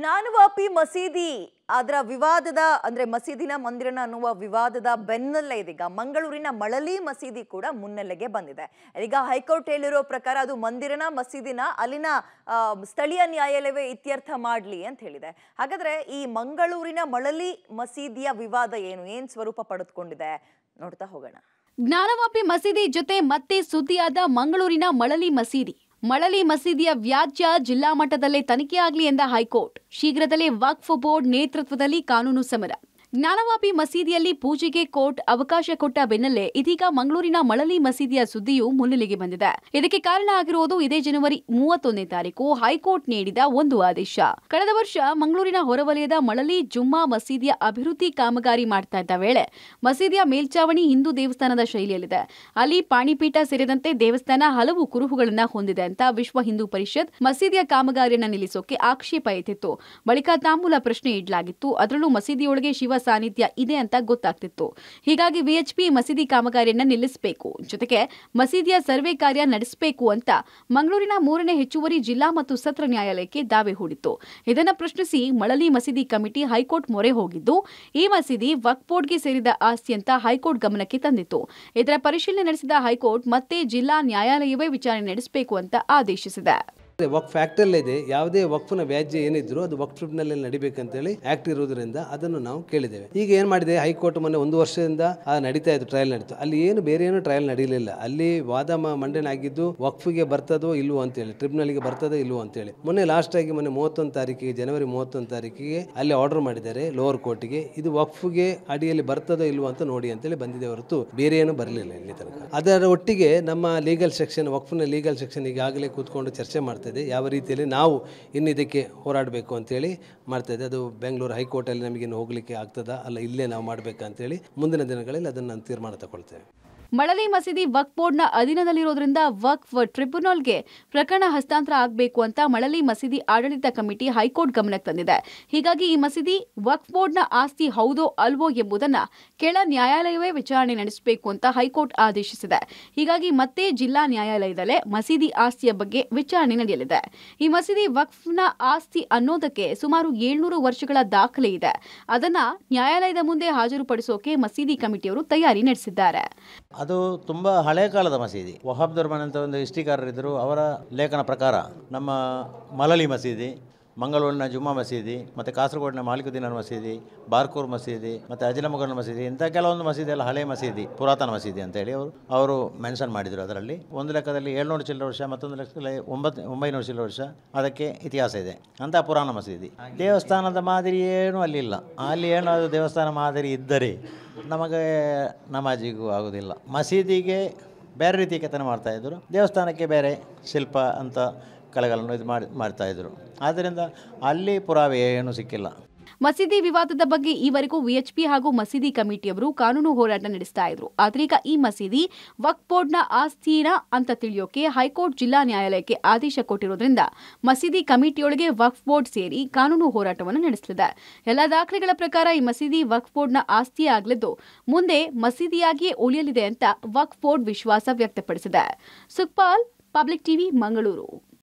ಜ್ಞಾನವಾಪಿ ಮಸೀದಿ ಅದರ ವಿವಾದದ ಅಂದ್ರೆ ಮಸೀದಿನ ಮಂದಿರನ ಅನ್ನುವ ವಿವಾದದ ಬೆನ್ನಲ್ಲೇ ಇದೀಗ ಮಂಗಳೂರಿನ ಮಳಲಿ ಮಸೀದಿ ಕೂಡ ಮುನ್ನೆಲೆಗೆ ಬಂದಿದೆ ಈಗ ಹೈಕೋರ್ಟ್ ಹೇಳಿರೋ ಪ್ರಕಾರ ಅದು ಮಂದಿರನ ಮಸೀದಿನ ಅಲ್ಲಿನ ಸ್ಥಳೀಯ ನ್ಯಾಯಾಲಯವೇ ಇತ್ಯರ್ಥ ಮಾಡಲಿ ಅಂತ ಹೇಳಿದೆ ಹಾಗಾದ್ರೆ ಈ ಮಂಗಳೂರಿನ ಮಳಲಿ ಮಸೀದಿಯ ವಿವಾದ ಏನು ಏನ್ ಸ್ವರೂಪ ಪಡೆದುಕೊಂಡಿದೆ ನೋಡ್ತಾ ಹೋಗೋಣ ಜ್ಞಾನವಾಪಿ ಮಸೀದಿ ಜೊತೆ ಮತ್ತೆ ಸುದ್ದಿಯಾದ ಮಂಗಳೂರಿನ ಮಳಲಿ ಮಸೀದಿ ಮಳಲಿ ಮಸೀದಿಯ ವ್ಯಾಜ್ಯ ಜಿಲ್ಲಾ ಮಟ್ಟದಲ್ಲೇ ತನಿಖೆಯಾಗಲಿ ಎಂದ ಹೈಕೋರ್ಟ್ ಶೀಘ್ರದಲ್ಲೇ ವಕ್ಫ್ ಬೋರ್ಡ್ ನೇತೃತ್ವದಲ್ಲಿ ಕಾನೂನು ಸಮರ ಜ್ಞಾನವಾಪಿ ಮಸೀದಿಯಲ್ಲಿ ಪೂಜೆಗೆ ಕೋರ್ಟ್ ಅವಕಾಶ ಕೊಟ್ಟ ಬೆನ್ನಲ್ಲೇ ಇದೀಗ ಮಂಗಳೂರಿನ ಮಳಲಿ ಮಸೀದಿಯ ಸುದ್ದಿಯು ಮುನ್ನೆಲೆಗೆ ಬಂದಿದೆ ಇದಕ್ಕೆ ಕಾರಣ ಆಗಿರುವುದು ಇದೇ ಜನವರಿ ಮೂವತ್ತೊಂದನೇ ತಾರೀಕು ಹೈಕೋರ್ಟ್ ನೀಡಿದ ಒಂದು ಆದೇಶ ಕಳೆದ ವರ್ಷ ಮಂಗಳೂರಿನ ಹೊರವಲಯದ ಮಳಲಿ ಜುಮ್ಮಾ ಮಸೀದಿಯ ಅಭಿವೃದ್ಧಿ ಕಾಮಗಾರಿ ಮಾಡ್ತಾ ಇದ್ದ ವೇಳೆ ಮಸೀದಿಯ ಮೇಲ್ಚಾವಣಿ ಹಿಂದೂ ದೇವಸ್ಥಾನದ ಶೈಲಿಯಲ್ಲಿದೆ ಅಲ್ಲಿ ಪಾಣಿಪೀಠ ಸೇರಿದಂತೆ ದೇವಸ್ಥಾನ ಹಲವು ಕುರುಹುಗಳನ್ನು ಹೊಂದಿದೆ ಅಂತ ವಿಶ್ವ ಹಿಂದೂ ಪರಿಷತ್ ಮಸೀದಿಯ ಕಾಮಗಾರಿಯನ್ನು ನಿಲ್ಲಿಸೋಕೆ ಆಕ್ಷೇಪ ಎತ್ತಿತ್ತು ಬಳಿಕ ತಾಂಬೂಲ ಪ್ರಶ್ನೆ ಇಡಲಾಗಿತ್ತು ಅದರಲ್ಲೂ ಮಸೀದಿಯೊಳಗೆ ಶಿವ ಸಾನ್ನಿಧ್ಯ ಇದೆ ಅಂತ ಗೊತ್ತಾಗ್ತಿತ್ತು ಹೀಗಾಗಿ ವಿಎಚ್ಪಿ ಮಸೀದಿ ಕಾಮಗಾರಿಯನ್ನು ನಿಲ್ಲಿಸಬೇಕು ಜೊತೆಗೆ ಮಸೀದಿಯ ಸರ್ವೆ ಕಾರ್ಯ ನಡೆಸಬೇಕು ಅಂತ ಮಂಗಳೂರಿನ ಮೂರನೇ ಹೆಚ್ಚುವರಿ ಜಿಲ್ಲಾ ಮತ್ತು ಸತ್ರ ನ್ಯಾಯಾಲಯಕ್ಕೆ ದಾವೆ ಹೂಡಿತ್ತು ಇದನ್ನು ಪ್ರಶ್ನಿಸಿ ಮಳಲಿ ಮಸೀದಿ ಕಮಿಟಿ ಹೈಕೋರ್ಟ್ ಮೊರೆ ಹೋಗಿದ್ದು ಈ ಮಸೀದಿ ವಕ್ ಬೋರ್ಡ್ಗೆ ಸೇರಿದ ಆಸ್ತಿ ಅಂತ ಹೈಕೋರ್ಟ್ ಗಮನಕ್ಕೆ ತಂದಿತ್ತು ಇದರ ಪರಿಶೀಲನೆ ನಡೆಸಿದ ಹೈಕೋರ್ಟ್ ಮತ್ತೆ ಜಿಲ್ಲಾ ನ್ಯಾಯಾಲಯವೇ ವಿಚಾರಣೆ ನಡೆಸಬೇಕು ಅಂತ ಆದೇಶಿಸಿದೆ ವಕ್ ಫ್ಯಾಕ್ಟ್ರಿಯಲ್ಲೇ ಇದೆ ಯಾವುದೇ ವಕ್ಫ್ನ ವ್ಯಾಜ್ಯ ಏನಿದ್ರು ಅದು ವಕ್ ಟ್ರಿಬ್ಯುನಲ್ ಹೇಳಿ ಆಕ್ಟ್ ಇರುವುದರಿಂದ ಅದನ್ನು ನಾವು ಕೇಳಿದ್ದೇವೆ ಈಗ ಏನ್ ಮಾಡಿದೆ ಹೈಕೋರ್ಟ್ ಮೊನ್ನೆ ಒಂದು ವರ್ಷದಿಂದ ನಡೀತಾ ಇತ್ತು ಟ್ರಯಲ್ ನಡೀತು ಅಲ್ಲಿ ಏನು ಬೇರೆ ಏನು ಟ್ರಯಲ್ ನಡೀಲಿಲ್ಲ ಅಲ್ಲಿ ವಾದ ಮಂಡನೆ ಆಗಿದ್ದು ವಕ್ಫ್ಗೆ ಬರ್ತದೋ ಇಲ್ವೋ ಅಂತೇಳಿ ಗೆ ಬರ್ತದೋ ಇಲ್ವೋ ಹೇಳಿ ಮೊನ್ನೆ ಲಾಸ್ಟ್ ಆಗಿ ಮೊನ್ನೆ ಮೂವತ್ತೊಂದು ತಾರೀಕಿಗೆ ಜನವರಿ ಮೂವತ್ತೊಂದು ತಾರೀಕಿಗೆ ಅಲ್ಲಿ ಆರ್ಡರ್ ಮಾಡಿದ್ದಾರೆ ಲೋವರ್ ಕೋರ್ಟ್ಗೆ ಇದು ವಕ್ಫ್ಗೆ ಅಡಿಯಲ್ಲಿ ಬರ್ತದೋ ಇಲ್ವೋ ಅಂತ ನೋಡಿ ಅಂತೇಳಿ ಬಂದಿದೆ ಹೊರತು ಬೇರೆ ಏನು ಬರಲಿಲ್ಲ ಇಲ್ಲಿ ತನಕ ಅದರ ಒಟ್ಟಿಗೆ ನಮ್ಮ ಲೀಗಲ್ ಸೆಕ್ಷನ್ ವಕ್ಫ್ನ ಲೀಗಲ್ ಸೆಕ್ಷನ್ ಈಗಾಗಲೇ ಕೂತ್ಕೊಂಡು ಚರ್ಚೆ ಮಾಡ್ತಾರೆ ಯಾವ ರೀತಿಯಲ್ಲಿ ನಾವು ಇದಕ್ಕೆ ಹೋರಾಡಬೇಕು ಅಂತೇಳಿ ಮಾಡ್ತಾಯಿದ್ದೆ ಅದು ಬೆಂಗಳೂರು ಹೈಕೋರ್ಟಲ್ಲಿ ನಮಗಿನ್ನು ಹೋಗಲಿಕ್ಕೆ ಆಗ್ತದಾ ಅಲ್ಲ ಇಲ್ಲೇ ನಾವು ಮಾಡಬೇಕಂತೇಳಿ ಮುಂದಿನ ದಿನಗಳಲ್ಲಿ ಅದನ್ನು ನಾನು ತೀರ್ಮಾನ ತಗೊಳ್ತೇವೆ ಮಳಲಿ ಮಸೀದಿ ವಕ್ ಬೋರ್ಡ್ನ ಅಧೀನದಲ್ಲಿರೋದ್ರಿಂದ ವಕ್ಫ್ ಟ್ರಿಬ್ಯುನಲ್ಗೆ ಪ್ರಕರಣ ಹಸ್ತಾಂತರ ಆಗಬೇಕು ಅಂತ ಮಳಲಿ ಮಸೀದಿ ಆಡಳಿತ ಕಮಿಟಿ ಹೈಕೋರ್ಟ್ ಗಮನಕ್ಕೆ ತಂದಿದೆ ಹೀಗಾಗಿ ಈ ಮಸೀದಿ ವಕ್ಫ್ ಬೋರ್ಡ್ನ ಆಸ್ತಿ ಹೌದೋ ಅಲ್ವೋ ಎಂಬುದನ್ನು ಕೆಳ ನ್ಯಾಯಾಲಯವೇ ವಿಚಾರಣೆ ನಡೆಸಬೇಕು ಅಂತ ಹೈಕೋರ್ಟ್ ಆದೇಶಿಸಿದೆ ಹೀಗಾಗಿ ಮತ್ತೆ ಜಿಲ್ಲಾ ನ್ಯಾಯಾಲಯದಲ್ಲೇ ಮಸೀದಿ ಆಸ್ತಿಯ ಬಗ್ಗೆ ವಿಚಾರಣೆ ನಡೆಯಲಿದೆ ಈ ಮಸೀದಿ ವಕ್ಫ್ನ ಆಸ್ತಿ ಅನ್ನೋದಕ್ಕೆ ಸುಮಾರು ಏಳ್ನೂರು ವರ್ಷಗಳ ದಾಖಲೆ ಇದೆ ಅದನ್ನ ನ್ಯಾಯಾಲಯದ ಮುಂದೆ ಹಾಜರುಪಡಿಸೋಕೆ ಮಸೀದಿ ಕಮಿಟಿಯವರು ತಯಾರಿ ನಡೆಸಿದ್ದಾರೆ ಅದು ತುಂಬ ಹಳೆ ಕಾಲದ ಮಸೀದಿ ವಹಾಬ್ ದರ್ಮನ್ ಅಂತ ಒಂದು ಇಷ್ಟಿಕಾರರಿದ್ದರು ಅವರ ಲೇಖನ ಪ್ರಕಾರ ನಮ್ಮ ಮಲಲಿ ಮಸೀದಿ ಮಂಗಳೂರಿನ ಜುಮ್ಮಾ ಮಸೀದಿ ಮತ್ತು ಕಾಸರಗೋಡಿನ ಮಾಲಿಕುದ್ದೀನ ಮಸೀದಿ ಬಾರ್ಕೂರ್ ಮಸೀದಿ ಮತ್ತು ಅಜಲಮಗಲ್ ಮಸೀದಿ ಇಂಥ ಕೆಲವೊಂದು ಮಸೀದಿ ಎಲ್ಲ ಹಳೆ ಮಸೀದಿ ಪುರಾತನ ಮಸೀದಿ ಅಂತೇಳಿ ಅವರು ಅವರು ಮೆನ್ಷನ್ ಮಾಡಿದರು ಅದರಲ್ಲಿ ಒಂದು ಲೆಕ್ಕದಲ್ಲಿ ಏಳ್ನೂರು ಚಿಲ್ಲರ ವರ್ಷ ಮತ್ತೊಂದು ಲೆಕ್ಕದಲ್ಲಿ ಒಂಬತ್ತು ಒಂಬೈನೂರು ಚಿಲ್ಲರ ವರ್ಷ ಅದಕ್ಕೆ ಇತಿಹಾಸ ಇದೆ ಅಂತ ಪುರಾಣ ಮಸೀದಿ ದೇವಸ್ಥಾನದ ಮಾದರಿ ಏನೂ ಅಲ್ಲಿಲ್ಲ ಅಲ್ಲಿ ಏನಾದರೂ ದೇವಸ್ಥಾನ ಮಾದರಿ ಇದ್ದರೆ ನಮಗೆ ನಮಾಜಿಗೂ ಆಗೋದಿಲ್ಲ ಮಸೀದಿಗೆ ಬೇರೆ ರೀತಿಯ ಕೆತ್ತನೆ ಮಾಡ್ತಾಯಿದ್ರು ದೇವಸ್ಥಾನಕ್ಕೆ ಬೇರೆ ಶಿಲ್ಪ ಅಂತ ಕಲೆಗಳನ್ನು ಇದು ಮಾಡಿ ಇದ್ರು ಆದ್ದರಿಂದ ಅಲ್ಲಿ ಪುರಾವೆ ಏನೂ ಸಿಕ್ಕಿಲ್ಲ ಮಸೀದಿ ವಿವಾದದ ಬಗ್ಗೆ ಈವರೆಗೂ ವಿಎಚ್ಪಿ ಹಾಗೂ ಮಸೀದಿ ಕಮಿಟಿಯವರು ಕಾನೂನು ಹೋರಾಟ ನಡೆಸ್ತಾ ಇದ್ರು ಆದ್ರೀಗ ಈ ಮಸೀದಿ ವಕ್ ಬೋರ್ಡ್ನ ಆಸ್ತಿನ ಅಂತ ತಿಳಿಯೋಕೆ ಹೈಕೋರ್ಟ್ ಜಿಲ್ಲಾ ನ್ಯಾಯಾಲಯಕ್ಕೆ ಆದೇಶ ಕೊಟ್ಟಿರೋದ್ರಿಂದ ಮಸೀದಿ ಕಮಿಟಿಯೊಳಗೆ ವಕ್ಫ್ ಬೋರ್ಡ್ ಸೇರಿ ಕಾನೂನು ಹೋರಾಟವನ್ನು ನಡೆಸಲಿದೆ ಎಲ್ಲ ದಾಖಲೆಗಳ ಪ್ರಕಾರ ಈ ಮಸೀದಿ ವಕ್ಫ್ ಬೋರ್ಡ್ನ ಆಸ್ತಿಯಾಗಲಿದ್ದು ಮುಂದೆ ಮಸೀದಿಯಾಗಿಯೇ ಉಳಿಯಲಿದೆ ಅಂತ ವಕ್ಫ್ ಬೋರ್ಡ್ ವಿಶ್ವಾಸ ವ್ಯಕ್ತಪಡಿಸಿದೆ ಸುಖ್ಪಾಲ್ ಪಬ್ಲಿಕ್ ಟಿವಿ ಮಂಗಳೂರು